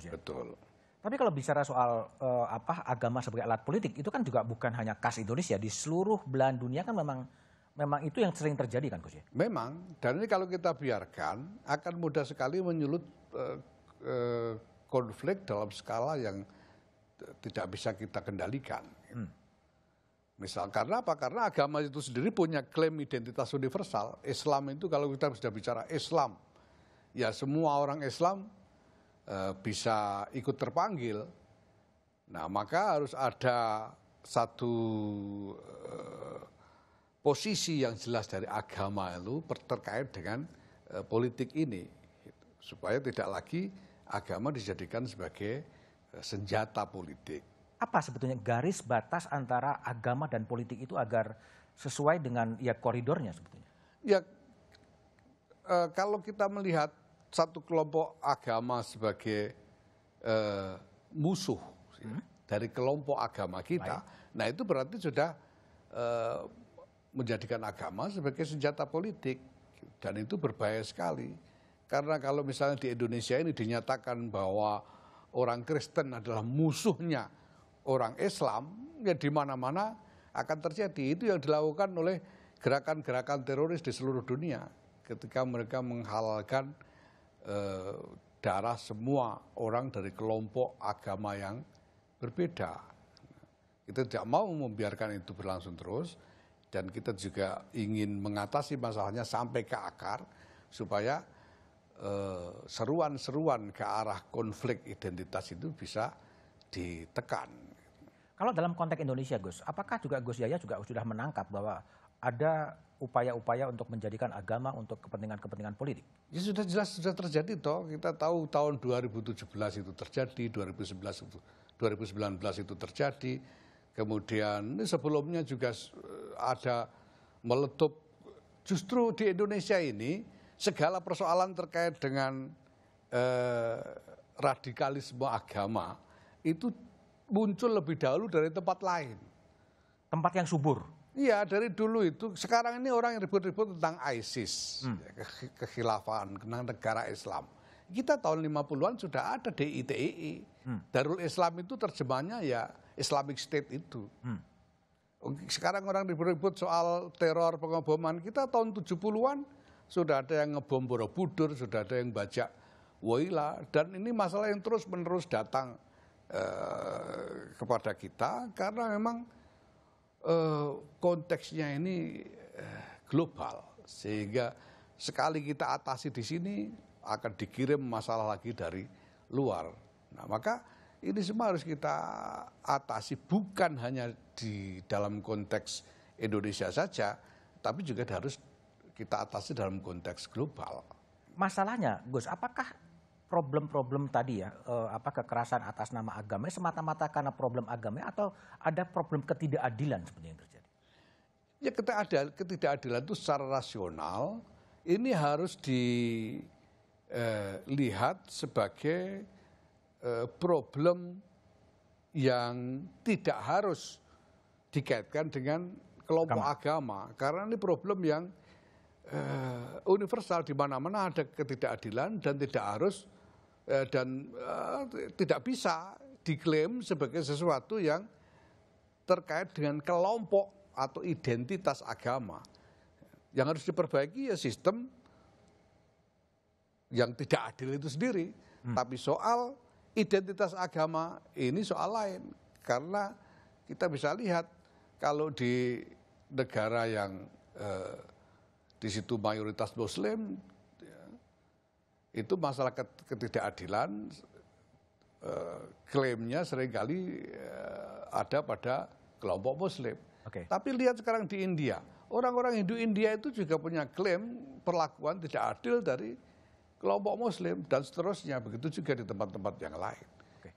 Iya. Betul. Tapi kalau bicara soal uh, apa agama sebagai alat politik itu kan juga bukan hanya khas Indonesia di seluruh belahan dunia kan memang memang itu yang sering terjadi kan Gus ya? Memang dan ini kalau kita biarkan akan mudah sekali menyulut uh, eh, uh, eh, konflik dalam skala yang tidak bisa kita kendalikan. Hmm. Misal karena apa? Karena agama itu sendiri punya klaim identitas universal. Islam itu kalau kita sudah bicara Islam, ya semua orang Islam Eh, bisa ikut terpanggil. Nah, maka harus ada satu eh, posisi yang jelas dari agama itu terkait dengan eh, politik ini, gitu. supaya tidak lagi agama dijadikan sebagai senjata politik. Apa sebetulnya garis batas antara agama dan politik itu agar sesuai dengan ya koridornya sebetulnya? Ya, kalau kita melihat satu kelompok agama sebagai eh, musuh hmm? dari kelompok agama kita, Baik. nah itu berarti sudah eh, menjadikan agama sebagai senjata politik dan itu berbahaya sekali karena kalau misalnya di Indonesia ini dinyatakan bahwa orang Kristen adalah musuhnya orang Islam, ya di mana-mana akan terjadi itu yang dilakukan oleh gerakan-gerakan teroris di seluruh dunia ketika mereka menghalalkan Eh, darah semua orang dari kelompok agama yang berbeda. Kita tidak mau membiarkan itu berlangsung terus dan kita juga ingin mengatasi masalahnya sampai ke akar supaya eh, seruan-seruan ke arah konflik identitas itu bisa ditekan. Kalau dalam konteks Indonesia, Gus, apakah juga Gus Yahya juga sudah menangkap bahwa ada upaya-upaya untuk menjadikan agama untuk kepentingan-kepentingan politik. Ya sudah jelas sudah terjadi toh. Kita tahu tahun 2017 itu terjadi, 2019 itu 2019 itu terjadi. Kemudian sebelumnya juga eh, ada meletup justru di Indonesia ini segala persoalan terkait dengan eh, radikalisme agama itu muncul lebih dahulu dari tempat lain. Tempat yang subur Iya dari dulu itu sekarang ini orang yang ribut-ribut tentang ISIS hmm. Ya, kekhilafan tentang negara Islam. Kita tahun 50-an sudah ada DITII. Hmm. Darul Islam itu terjemahnya ya Islamic State itu. Hmm. Sekarang orang ribut-ribut soal teror pengeboman. Kita tahun 70-an sudah ada yang ngebom Borobudur, sudah ada yang bajak Waila dan ini masalah yang terus-menerus datang eh, kepada kita karena memang Eh, konteksnya ini eh, global sehingga sekali kita atasi di sini akan dikirim masalah lagi dari luar. Nah, maka ini semua harus kita atasi bukan hanya di dalam konteks Indonesia saja, tapi juga harus kita atasi dalam konteks global. Masalahnya, Gus, apakah problem-problem tadi ya, eh, apa kekerasan atas nama agama semata-mata karena problem agama atau ada problem ketidakadilan sebenarnya yang terjadi? Ya ketidakadilan, ketidakadilan itu secara rasional ini harus dilihat eh, sebagai eh, problem yang tidak harus dikaitkan dengan kelompok agama, agama. karena ini problem yang eh, universal di mana-mana ada ketidakadilan dan tidak harus Eh, dan eh, tidak bisa diklaim sebagai sesuatu yang terkait dengan kelompok atau identitas agama. Yang harus diperbaiki ya sistem yang tidak adil itu sendiri. Hmm. Tapi soal identitas agama ini soal lain. Karena kita bisa lihat kalau di negara yang eh, di situ mayoritas muslim, itu masalah ketidakadilan eh, klaimnya seringkali eh, ada pada kelompok muslim. Okay. Tapi lihat sekarang di India, orang-orang Hindu India itu juga punya klaim perlakuan tidak adil dari kelompok muslim dan seterusnya begitu juga di tempat-tempat yang lain. Okay.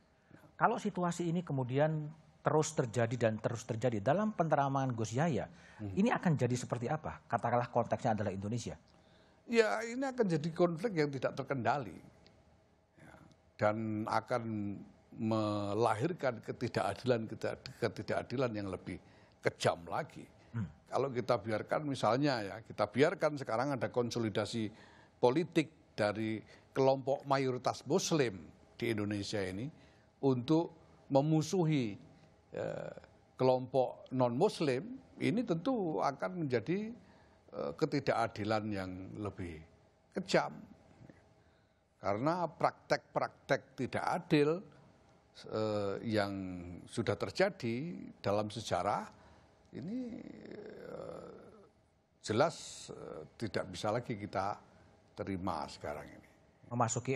Kalau situasi ini kemudian terus terjadi dan terus terjadi dalam peneraman Gus Yahya, hmm. ini akan jadi seperti apa? Katakanlah konteksnya adalah Indonesia ya ini akan jadi konflik yang tidak terkendali ya, dan akan melahirkan ketidakadilan ketidakadilan yang lebih kejam lagi. Hmm. Kalau kita biarkan misalnya ya kita biarkan sekarang ada konsolidasi politik dari kelompok mayoritas Muslim di Indonesia ini untuk memusuhi eh, kelompok non Muslim ini tentu akan menjadi Eh, ketidakadilan yang lebih kejam. Karena praktek-praktek tidak adil eh, yang sudah terjadi dalam sejarah ini eh, jelas tidak bisa lagi kita terima sekarang ini. Memasuki